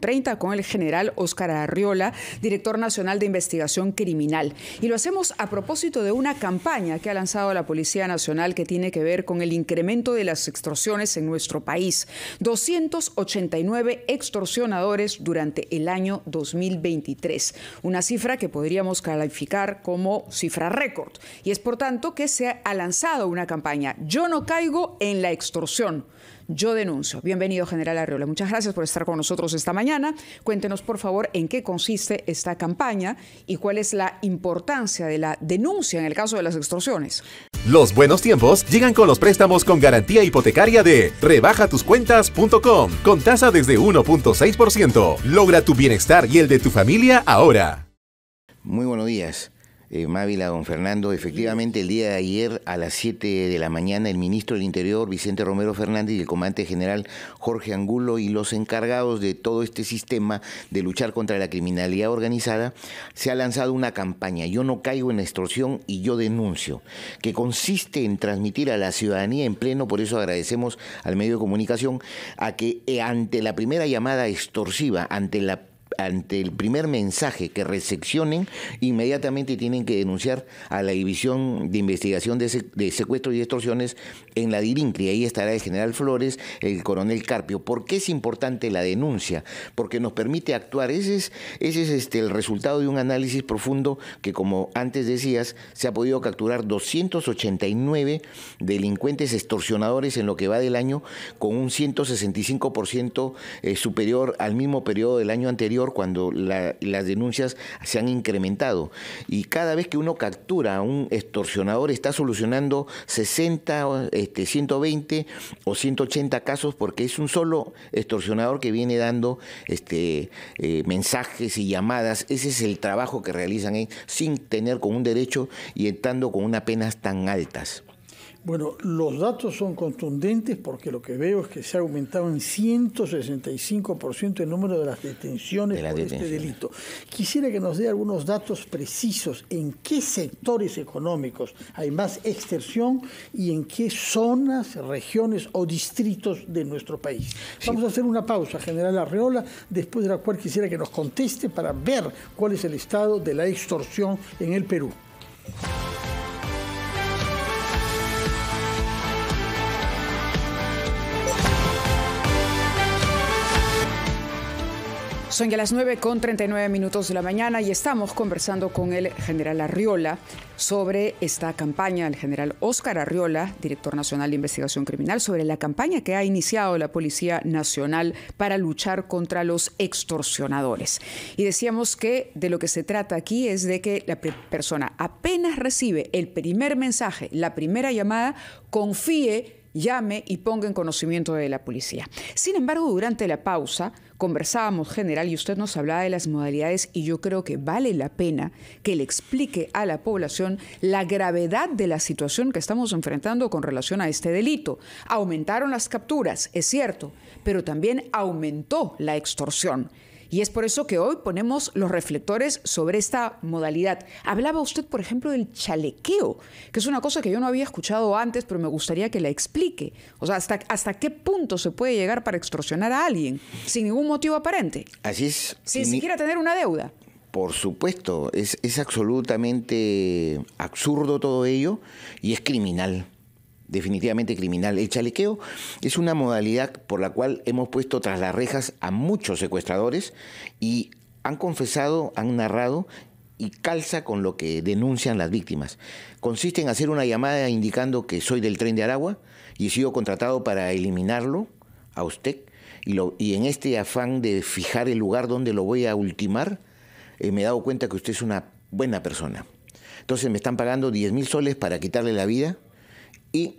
30 con el general Óscar Arriola, director nacional de investigación criminal. Y lo hacemos a propósito de una campaña que ha lanzado la Policía Nacional que tiene que ver con el incremento de las extorsiones en nuestro país. 289 extorsionadores durante el año 2023, una cifra que podríamos calificar como cifra récord. Y es por tanto que se ha lanzado una campaña, Yo no caigo en la extorsión. Yo denuncio. Bienvenido, general Arriola. Muchas gracias por estar con nosotros esta mañana. Cuéntenos, por favor, en qué consiste esta campaña y cuál es la importancia de la denuncia en el caso de las extorsiones. Los buenos tiempos llegan con los préstamos con garantía hipotecaria de rebajatuscuentas.com con tasa desde 1.6%. Logra tu bienestar y el de tu familia ahora. Muy buenos días. Eh, Mávila, don Fernando, efectivamente el día de ayer a las 7 de la mañana el ministro del Interior, Vicente Romero Fernández, y el comandante general Jorge Angulo y los encargados de todo este sistema de luchar contra la criminalidad organizada, se ha lanzado una campaña, Yo no caigo en extorsión y yo denuncio, que consiste en transmitir a la ciudadanía en pleno, por eso agradecemos al medio de comunicación, a que eh, ante la primera llamada extorsiva, ante la ante el primer mensaje que recepcionen, inmediatamente tienen que denunciar a la División de Investigación de, Secuestros y Extorsiones en la DIRINCRI. Ahí estará el general Flores, el coronel Carpio. ¿Por qué es importante la denuncia? Porque nos permite actuar. Ese es, ese es este, el resultado de un análisis profundo que, como antes decías, se ha podido capturar 289 delincuentes extorsionadores en lo que va del año, con un 165% eh, superior al mismo periodo del año anterior cuando las denuncias se han incrementado. Y cada vez que uno captura a un extorsionador está solucionando 60, 120 este, o 180 casos porque es un solo extorsionador que viene dando este, eh, mensajes y llamadas. Ese es el trabajo que realizan ¿eh? sin tener con un derecho y estando con unas penas tan altas. Bueno, los datos son contundentes porque lo que veo es que se ha aumentado en 165% el número de las detenciones por este delito. Quisiera que nos dé algunos datos precisos en qué sectores económicos hay más extorsión y en qué zonas, regiones o distritos de nuestro país. Vamos a hacer una pausa, General Arreola, después de la cual quisiera que nos conteste para ver cuál es el estado de la extorsión en el Perú. Son ya las 9 con 39 minutos de la mañana y estamos conversando con el general Arriola sobre esta campaña, el general Óscar Arriola, director nacional de investigación criminal, sobre la campaña que ha iniciado la Policía Nacional para luchar contra los extorsionadores. Y decíamos que de lo que se trata aquí es de que la persona apenas recibe el primer mensaje, la primera llamada, confíe llame y ponga en conocimiento de la policía. Sin embargo, durante la pausa Conversábamos, general, y usted nos hablaba de las modalidades y yo creo que vale la pena que le explique a la población la gravedad de la situación que estamos enfrentando con relación a este delito. Aumentaron las capturas, es cierto, pero también aumentó la extorsión. Y es por eso que hoy ponemos los reflectores sobre esta modalidad. Hablaba usted, por ejemplo, del chalequeo, que es una cosa que yo no había escuchado antes, pero me gustaría que la explique. O sea, ¿hasta, hasta qué punto se puede llegar para extorsionar a alguien sin ningún motivo aparente? Así es. Sin siquiera tener una deuda. Por supuesto, es absolutamente absurdo todo ello y es criminal definitivamente criminal. El chalequeo es una modalidad por la cual hemos puesto tras las rejas a muchos secuestradores y han confesado, han narrado y calza con lo que denuncian las víctimas. Consiste en hacer una llamada indicando que soy del tren de Aragua y he sido contratado para eliminarlo a usted y, en este afán de fijar el lugar donde lo voy a ultimar, eh, me he dado cuenta que usted es una buena persona. Entonces me están pagando 10 mil soles para quitarle la vida, y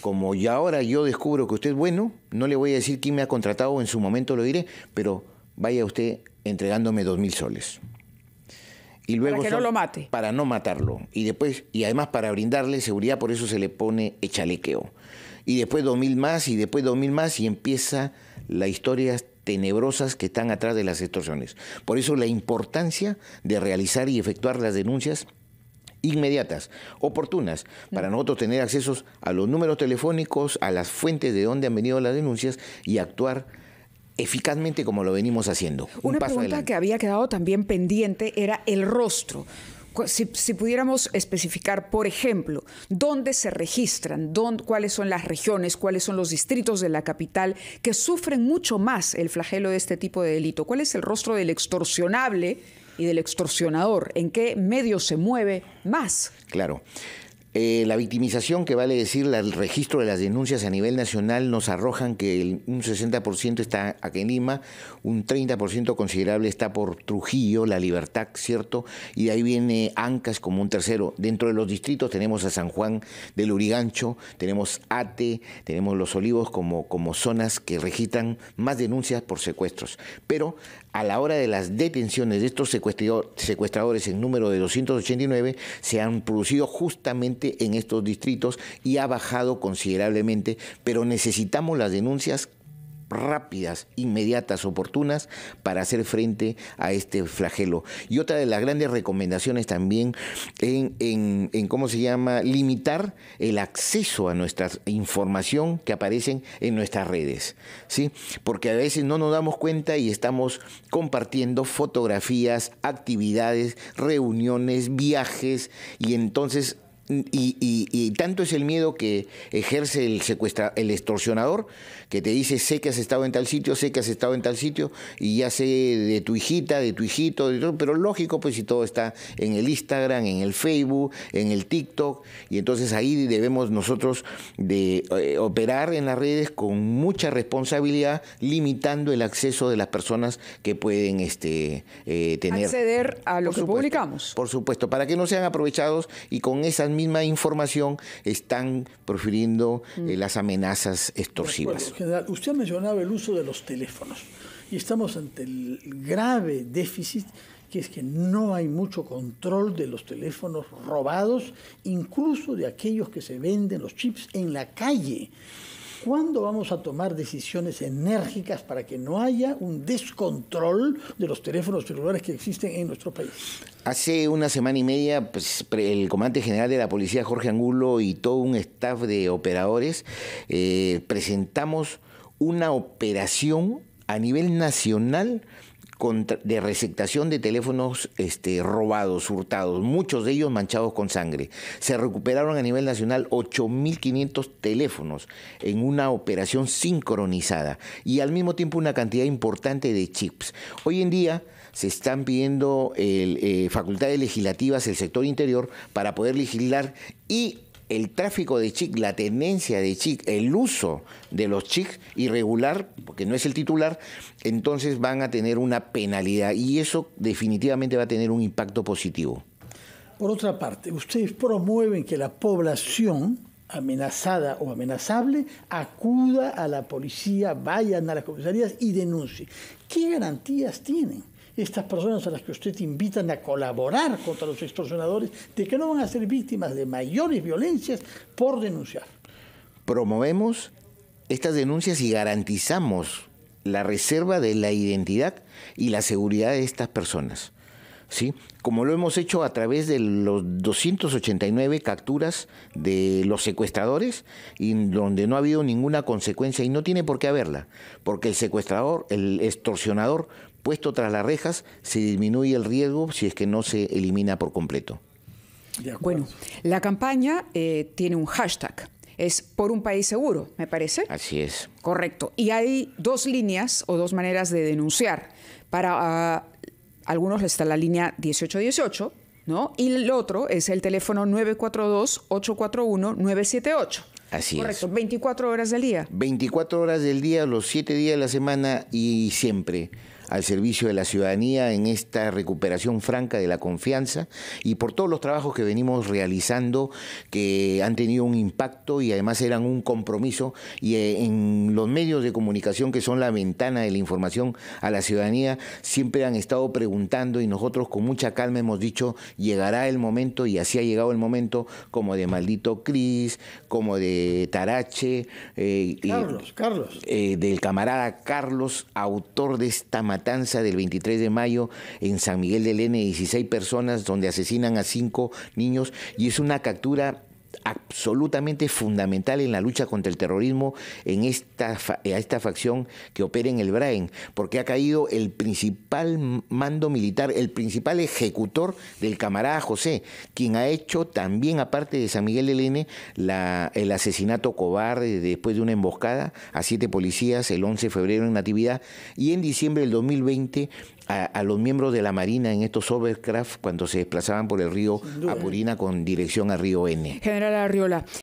como ya ahora yo descubro que usted es bueno, no le voy a decir quién me ha contratado, en su momento lo diré, pero vaya usted entregándome dos mil soles. Y luego para que no lo mate. Para no matarlo. Y después, y además para brindarle seguridad, por eso se le pone echalequeo. Y después dos mil más, y después dos mil más, y empieza las historias tenebrosas que están atrás de las extorsiones. Por eso la importancia de realizar y efectuar las denuncias inmediatas, oportunas, para nosotros tener accesos a los números telefónicos, a las fuentes de donde han venido las denuncias y actuar eficazmente como lo venimos haciendo. Una pregunta que había quedado también pendiente era el rostro. Si, pudiéramos especificar, por ejemplo, dónde se registran, cuáles son las regiones, cuáles son los distritos de la capital que sufren mucho más el flagelo de este tipo de delito, cuál es el rostro del extorsionable y del extorsionador? ¿En qué medio se mueve más? Claro. Eh, la victimización, que vale decir el registro de las denuncias a nivel nacional, nos arrojan que el, un 60% está aquí en Lima, un 30% considerable está por Trujillo, La Libertad, ¿cierto? Y de ahí viene Ancas como un tercero. Dentro de los distritos tenemos a San Juan del Urigancho, tenemos Ate, tenemos Los Olivos como, como zonas que registran más denuncias por secuestros. Pero a la hora de las detenciones de estos secuestradores en número de 289 se han producido justamente en estos distritos y ha bajado considerablemente, pero necesitamos las denuncias rápidas, inmediatas, oportunas para hacer frente a este flagelo. Y otra de las grandes recomendaciones también en, ¿cómo se llama?, limitar el acceso a nuestra información que aparecen en nuestras redes, ¿sí? Porque a veces no nos damos cuenta y estamos compartiendo fotografías, actividades, reuniones, viajes y entonces y, tanto es el miedo que ejerce el, secuestra, el extorsionador, que te dice, sé que has estado en tal sitio, sé que has estado en tal sitio, y ya sé de tu hijita, de tu hijito, de todo. pero lógico, pues si todo está en el Instagram, en el Facebook, en el TikTok, y entonces ahí debemos nosotros de eh, operar en las redes con mucha responsabilidad, limitando el acceso de las personas que pueden este, eh, tener... Acceder a lo que publicamos. Por supuesto, para que no sean aprovechados y con esas misma información están profiriendo mm. eh, las amenazas extorsivas. general, usted mencionaba el uso de los teléfonos y estamos ante el grave déficit que es que no hay mucho control de los teléfonos robados, incluso de aquellos que se venden los chips en la calle. ¿Cuándo vamos a tomar decisiones enérgicas para que no haya un descontrol de los teléfonos celulares que existen en nuestro país? Hace una semana y media, pues, el comandante general de la policía, Jorge Angulo, y todo un staff de operadores eh, presentamos una operación a nivel nacional de receptación de teléfonos este, robados, hurtados, muchos de ellos manchados con sangre. Se recuperaron a nivel nacional 8.500 teléfonos en una operación sincronizada y al mismo tiempo una cantidad importante de chips. Hoy en día se están pidiendo eh, facultades legislativas, el sector interior, para poder legislar y el tráfico de chic, la tendencia de chic, el uso de los chic irregular, porque no es el titular, entonces van a tener una penalidad y eso definitivamente va a tener un impacto positivo. Por otra parte, ustedes promueven que la población amenazada o amenazable acuda a la policía, vayan a las comisarías y denuncie. ¿Qué garantías tienen? estas personas a las que usted invita a colaborar contra los extorsionadores, de que no van a ser víctimas de mayores violencias por denunciar. Promovemos estas denuncias y garantizamos la reserva de la identidad y la seguridad de estas personas. ¿Sí? Como lo hemos hecho a través de los 289 capturas de los secuestradores y donde no ha habido ninguna consecuencia y no tiene por qué haberla, porque el secuestrador, el extorsionador puesto tras las rejas, se disminuye el riesgo si es que no se elimina por completo. Bueno, la campaña eh, tiene un hashtag. Es por un país seguro, me parece. Así es. Correcto. Y hay dos líneas o dos maneras de denunciar. Para ah, algunos está la línea 1818, ¿no? Y el otro es el teléfono 942-841-978. Así Correcto, 24 horas del día. 24 horas del día, los 7 días de la semana y siempre al servicio de la ciudadanía en esta recuperación franca de la confianza y por todos los trabajos que venimos realizando que han tenido un impacto y además eran un compromiso y eh, en los medios de comunicación que son la ventana de la información a la ciudadanía siempre han estado preguntando y nosotros con mucha calma hemos dicho llegará el momento y así ha llegado el momento como de maldito Cris, como de Tarache, eh, Carlos, Carlos. Eh, del camarada Carlos, autor de esta materia matanza del 23 de mayo en San Miguel del N, 16 personas donde asesinan a cinco niños y es una captura absolutamente fundamental en la lucha contra el terrorismo en esta, esta facción que opera en el BRAEN... porque ha caído el principal mando militar, el principal ejecutor del camarada José, quien ha hecho también, aparte de San Miguel de la, el asesinato cobarde después de una emboscada a siete policías el 11 de febrero en Natividad y en diciembre del 2020 a, los miembros de la Marina en estos overcraft cuando se desplazaban por el río Apurina con dirección a Río N. General Arriola,